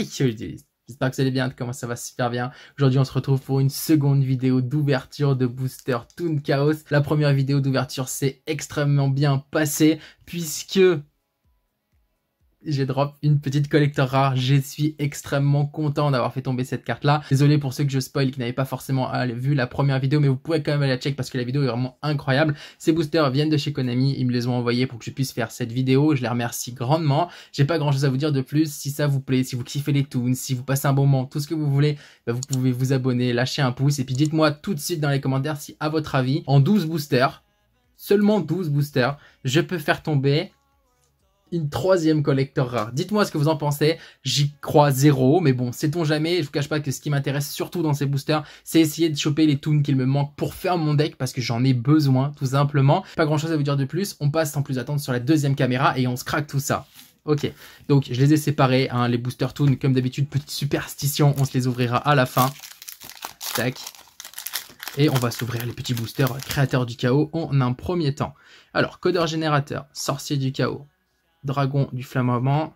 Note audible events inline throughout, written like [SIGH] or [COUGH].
[LAUGHS] J'espère que ça va bien, comment ça va super bien. Aujourd'hui on se retrouve pour une seconde vidéo d'ouverture de Booster Toon Chaos. La première vidéo d'ouverture s'est extrêmement bien passée puisque j'ai drop une petite collector rare. Je suis extrêmement content d'avoir fait tomber cette carte là. Désolé pour ceux que je spoil qui n'avaient pas forcément euh, vu la première vidéo, mais vous pouvez quand même aller la check parce que la vidéo est vraiment incroyable. Ces boosters viennent de chez Konami, ils me les ont envoyés pour que je puisse faire cette vidéo. Je les remercie grandement. J'ai pas grand chose à vous dire de plus. Si ça vous plaît, si vous kiffez les toons, si vous passez un bon moment, tout ce que vous voulez, bah, vous pouvez vous abonner, lâcher un pouce et puis dites-moi tout de suite dans les commentaires si à votre avis, en 12 boosters, seulement 12 boosters, je peux faire tomber une troisième collector rare. Dites-moi ce que vous en pensez, j'y crois zéro, mais bon, sait-on jamais, je vous cache pas que ce qui m'intéresse surtout dans ces boosters, c'est essayer de choper les toons qu'il me manque pour faire mon deck, parce que j'en ai besoin, tout simplement. Pas grand-chose à vous dire de plus, on passe sans plus attendre sur la deuxième caméra et on se craque tout ça. Ok, donc je les ai séparés, hein, les boosters toons, comme d'habitude, petite superstition, on se les ouvrira à la fin. Tac, et on va s'ouvrir les petits boosters euh, créateurs du chaos en un premier temps. Alors, codeur générateur, sorcier du chaos, dragon du flamboyant,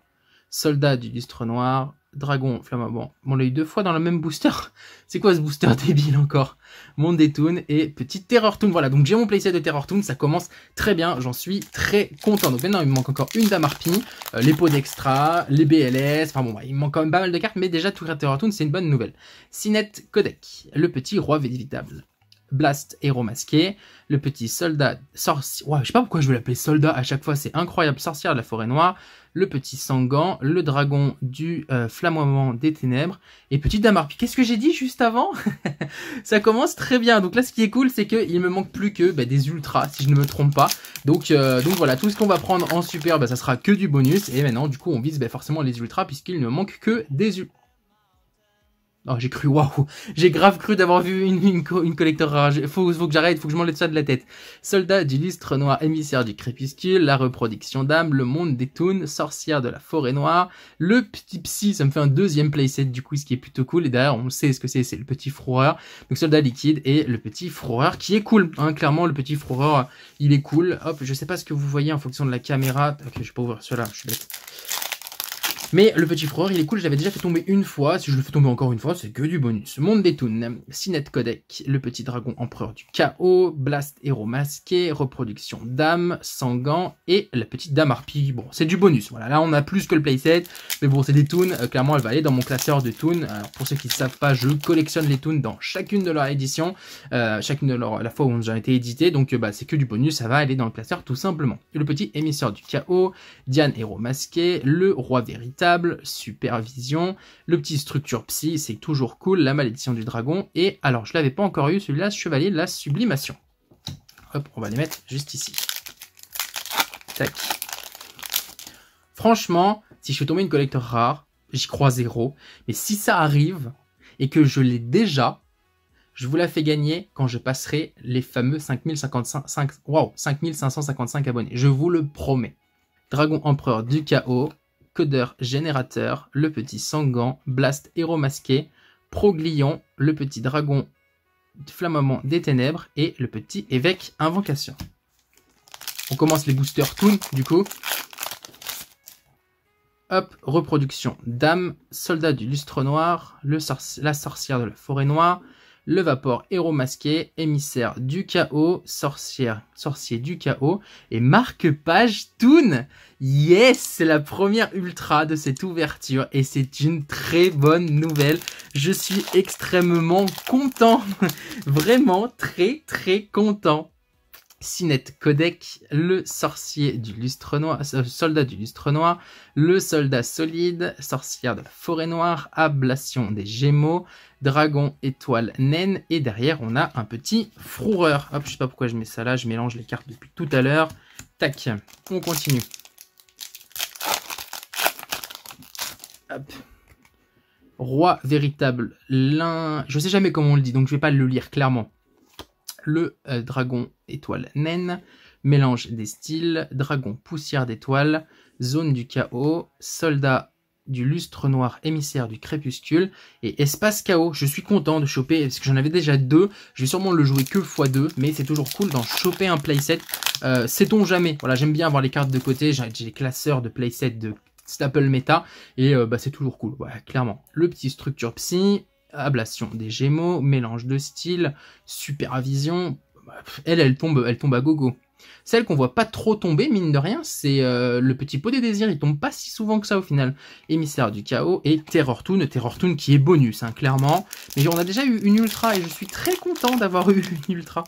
soldat du lustre noir, dragon flamboyant. Bon, on l'a eu deux fois dans le même booster. [LAUGHS] C'est quoi ce booster débile encore Monde des et petite Terror Toon. Voilà, donc j'ai mon playset de Terror Toon, ça commence très bien, j'en suis très content. Donc maintenant, il me manque encore une Dame Harpie, euh, les pots d'extra, les BLS, enfin bon, il me manque quand même pas mal de cartes, mais déjà, tout Terror Toon, c'est une bonne nouvelle. Sinette Codec, le petit roi véritable. Blast héros masqué, le petit soldat sorcier, je sais pas pourquoi je veux l'appeler soldat à chaque fois, c'est incroyable, sorcière de la forêt noire, le petit sangant, le dragon du euh, des ténèbres, et petit damarpi. Qu'est-ce que j'ai dit juste avant [LAUGHS] Ça commence très bien, donc là ce qui est cool c'est qu'il me manque plus que bah, des ultras si je ne me trompe pas, donc, euh, donc voilà, tout ce qu'on va prendre en super, bah, ça sera que du bonus, et maintenant du coup on vise bah, forcément les ultras puisqu'il ne manque que des ultras. Oh, j'ai cru, waouh J'ai grave cru d'avoir vu une, une, collector rare. Faut, faut que j'arrête, faut que je m'enlève ça de la tête. Soldat d'illustre noir, émissaire du crépuscule, la reproduction d'âme, le monde des toons, sorcière de la forêt noire, le petit psy, ça me fait un deuxième playset du coup, ce qui est plutôt cool. Et d'ailleurs, on sait ce que c'est, c'est le petit froreur. Donc soldat liquide et le petit froreur qui est cool. Hein, clairement, le petit froreur, il est cool. Hop, je sais pas ce que vous voyez en fonction de la caméra. Ok, je vais pas ouvrir cela, je suis bête. Mais le petit frère, il est cool, J'avais déjà fait tomber une fois. Si je le fais tomber encore une fois, c'est que du bonus. Monde des Toons, Sinet Codec, le petit dragon empereur du chaos, Blast héros masqué, reproduction Dame Sangant et la petite dame harpie. Bon, c'est du bonus. Voilà, là on a plus que le playset. Mais bon, c'est des Toons. Euh, clairement, elle va aller dans mon classeur de Toons. Alors pour ceux qui ne savent pas, je collectionne les Toons dans chacune de leurs éditions, euh, chacune de leurs, la fois où on ont été éditées. Donc euh, bah, c'est que du bonus, ça va aller dans le classeur tout simplement. Le petit émissaire du chaos, Diane héros masqué, le roi vérité supervision, le petit structure psy, c'est toujours cool, la malédiction du dragon, et alors je l'avais pas encore eu celui-là, chevalier de la sublimation. Hop, on va les mettre juste ici. Tac. Franchement, si je fais tomber une collecte rare, j'y crois zéro, mais si ça arrive, et que je l'ai déjà, je vous la fais gagner quand je passerai les fameux wow, 5555 abonnés. Je vous le promets. Dragon Empereur du Chaos, Codeur Générateur, le petit Sangan, Blast Héros Masqué, Proglion, le petit Dragon Flammement des Ténèbres et le petit Évêque Invocation. On commence les boosters Toon du coup. Hop, reproduction. Dame, soldat du lustre noir, la sorcière de la forêt noire, le vapeur héros masqué, émissaire du chaos, sorcière, sorcier du chaos et marque-page Toon. Yes, c'est la première ultra de cette ouverture et c'est une très bonne nouvelle. Je suis extrêmement content, [LAUGHS] vraiment très très content. Sinette Codec, le sorcier du lustre noir, euh, soldat du lustre noir, le soldat solide, sorcière de la forêt noire, ablation des gémeaux, dragon étoile naine, et derrière on a un petit froureur. Hop, je sais pas pourquoi je mets ça là, je mélange les cartes depuis tout à l'heure. Tac, on continue. Roi véritable, l'un... Je sais jamais comment on le dit, donc je vais pas le lire clairement le euh, dragon étoile naine, mélange des styles, dragon poussière d'étoile, zone du chaos, soldat du lustre noir émissaire du crépuscule et espace chaos. Je suis content de choper parce que j'en avais déjà deux. Je vais sûrement le jouer que fois 2 mais c'est toujours cool d'en choper un playset. Euh, sait-on jamais Voilà, j'aime bien avoir les cartes de côté. J'ai les classeurs de playset de Staple Meta et euh, bah, c'est toujours cool. Voilà, clairement. Le petit structure psy, ablation des gémeaux, mélange de styles, supervision, elle, elle tombe, elle tombe à gogo. Celle qu'on voit pas trop tomber, mine de rien, c'est euh, le petit pot des désirs, il tombe pas si souvent que ça au final. Émissaire du chaos et Terror Toon, Terror Toon qui est bonus, hein, clairement. Mais on a déjà eu une ultra et je suis très content d'avoir [LAUGHS] eu une ultra.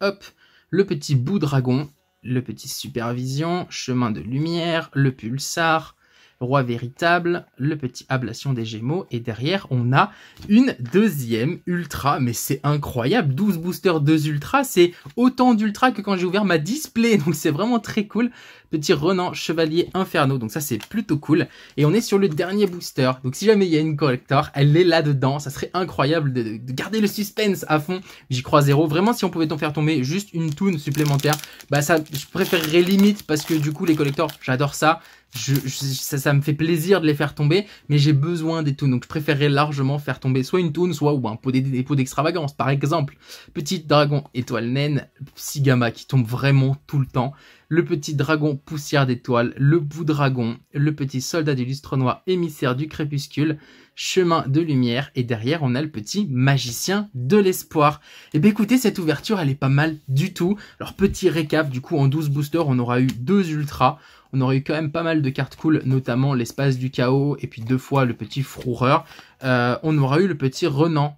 Hop, le petit bout dragon, le petit supervision, chemin de lumière, le pulsar, roi véritable, le petit ablation des Gémeaux, et derrière on a une deuxième ultra, mais c'est incroyable, 12 boosters, 2 ultra, c'est autant d'ultra que quand j'ai ouvert ma display, donc c'est vraiment très cool. Petit Renan, Chevalier Inferno, donc ça c'est plutôt cool. Et on est sur le dernier booster, donc si jamais il y a une collector, elle est là-dedans, ça serait incroyable de, garder le suspense à fond, j'y crois zéro. Vraiment si on pouvait en faire tomber juste une toune supplémentaire, bah ça je préférerais limite parce que du coup les collectors, j'adore ça, ça, ça, me fait plaisir de les faire tomber, mais j'ai besoin des toons Donc je préférerais largement faire tomber soit une tune, soit ou un pot d'extravagance. Par exemple, petit dragon étoile naine, Sigama qui tombe vraiment tout le temps. Le petit dragon poussière d'étoile, le bout dragon, le petit soldat du lustre noir, émissaire du crépuscule, chemin de lumière, et derrière on a le petit magicien de l'espoir. Et eh bien écoutez, cette ouverture elle est pas mal du tout. Alors petit récap, du coup en 12 boosters on aura eu deux ultras, on aurait eu quand même pas mal de cartes cool, notamment l'espace du chaos et puis deux fois le petit Froureur. Euh, on aura eu le petit Renan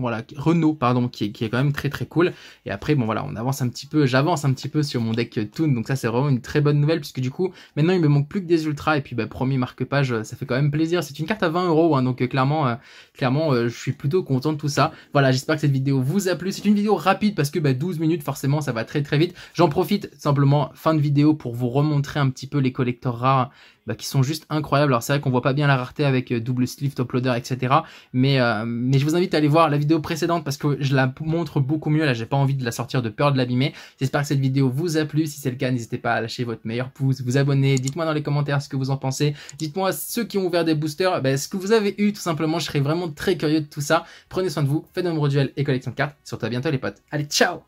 voilà, Renault, pardon, qui est, qui est, quand même très très cool. Et après, bon voilà, on avance un petit peu, j'avance un petit peu sur mon deck euh, Toon, donc ça c'est vraiment une très bonne nouvelle, puisque du coup, maintenant il me manque plus que des ultras, et puis bah, premier marque-page, euh, ça fait quand même plaisir. C'est une carte à 20 euros, hein. donc euh, clairement, clairement, je suis plutôt content de tout ça. Voilà, j'espère que cette vidéo vous a plu. C'est une vidéo rapide, parce que bah, 12 minutes, forcément, ça va très très vite. J'en profite simplement, fin de vidéo, pour vous remontrer un petit peu les collecteurs rares bah, qui sont juste incroyables. Alors c'est vrai qu'on voit pas bien la rareté avec euh, double sleeve, top etc. Mais, euh, mais je vous invite à aller voir la vidéo précédente parce que je la montre beaucoup mieux. Là, j'ai pas envie de la sortir de peur de l'abîmer. J'espère que cette vidéo vous a plu. Si c'est le cas, n'hésitez pas à lâcher votre meilleur pouce, vous abonner. Dites-moi dans les commentaires ce que vous en pensez. Dites-moi ceux qui ont ouvert des boosters, bah, ce que vous avez eu tout simplement. Je serais vraiment très curieux de tout ça. Prenez soin de vous, faites de nombreux duels et collection de cartes. Surtout à bientôt les potes. Allez, ciao